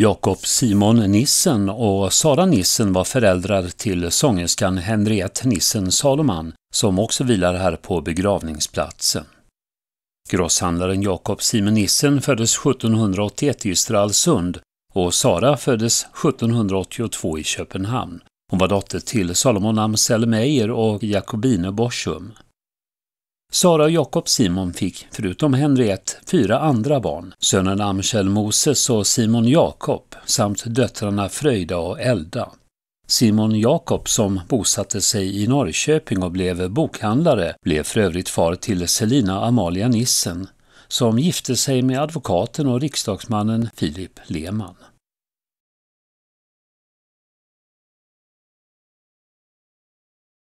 Jakob Simon Nissen och Sara Nissen var föräldrar till sångerskan Henriette Nissen Saloman som också vilar här på begravningsplatsen. Grosshandlaren Jakob Simon Nissen föddes 1781 i Stralsund och Sara föddes 1782 i Köpenhamn. Hon var dotter till Salomon Amsel Meyer och Jacobine Borsum. Sara och Jakob Simon fick, förutom Henriette, fyra andra barn. Sönerna Amkjell Moses och Simon Jakob samt döttrarna Fröjda och Elda. Simon Jakob som bosatte sig i Norrköping och blev bokhandlare blev för övrigt far till Selina Amalia Nissen som gifte sig med advokaten och riksdagsmannen Filip Lehmann.